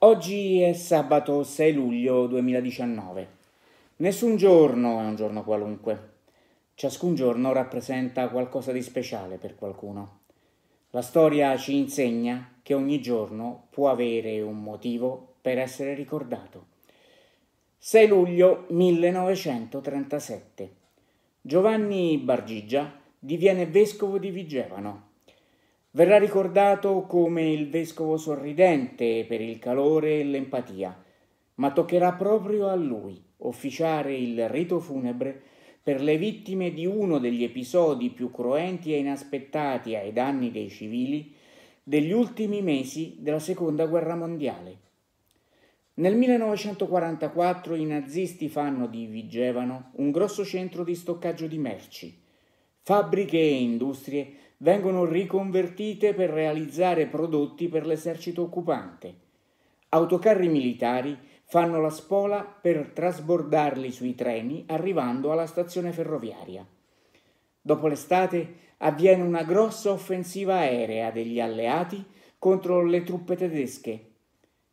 Oggi è sabato 6 luglio 2019. Nessun giorno è un giorno qualunque. Ciascun giorno rappresenta qualcosa di speciale per qualcuno. La storia ci insegna che ogni giorno può avere un motivo per essere ricordato. 6 luglio 1937. Giovanni Bargigia diviene vescovo di Vigevano Verrà ricordato come il vescovo sorridente per il calore e l'empatia, ma toccherà proprio a lui officiare il rito funebre per le vittime di uno degli episodi più cruenti e inaspettati ai danni dei civili degli ultimi mesi della Seconda Guerra Mondiale. Nel 1944 i nazisti fanno di Vigevano un grosso centro di stoccaggio di merci. Fabbriche e industrie vengono riconvertite per realizzare prodotti per l'esercito occupante. Autocarri militari fanno la spola per trasbordarli sui treni arrivando alla stazione ferroviaria. Dopo l'estate avviene una grossa offensiva aerea degli alleati contro le truppe tedesche.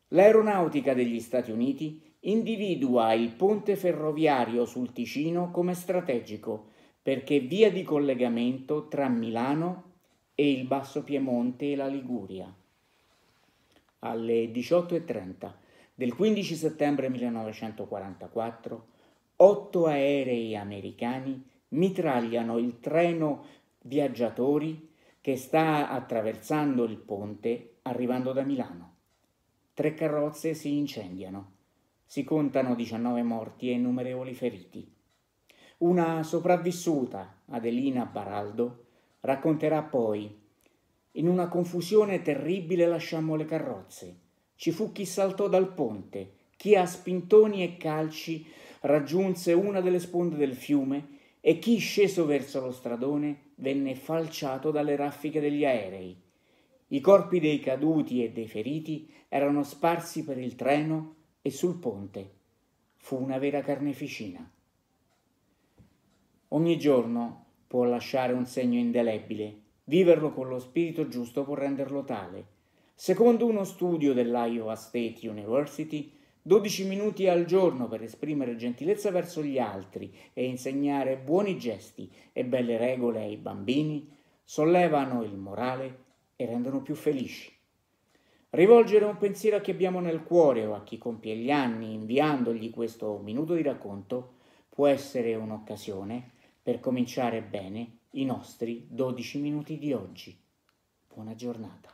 L'aeronautica degli Stati Uniti individua il ponte ferroviario sul Ticino come strategico perché via di collegamento tra Milano e il Basso Piemonte e la Liguria. Alle 18.30 del 15 settembre 1944, otto aerei americani mitragliano il treno viaggiatori che sta attraversando il ponte arrivando da Milano. Tre carrozze si incendiano. Si contano 19 morti e innumerevoli feriti. Una sopravvissuta, Adelina Baraldo, racconterà poi in una confusione terribile lasciammo le carrozze. Ci fu chi saltò dal ponte, chi a spintoni e calci raggiunse una delle sponde del fiume e chi sceso verso lo stradone venne falciato dalle raffiche degli aerei. I corpi dei caduti e dei feriti erano sparsi per il treno e sul ponte. Fu una vera carneficina. Ogni giorno può lasciare un segno indelebile. Viverlo con lo spirito giusto può renderlo tale. Secondo uno studio dell'Iowa State University, 12 minuti al giorno per esprimere gentilezza verso gli altri e insegnare buoni gesti e belle regole ai bambini sollevano il morale e rendono più felici. Rivolgere un pensiero a chi abbiamo nel cuore o a chi compie gli anni inviandogli questo minuto di racconto può essere un'occasione per cominciare bene i nostri 12 minuti di oggi. Buona giornata.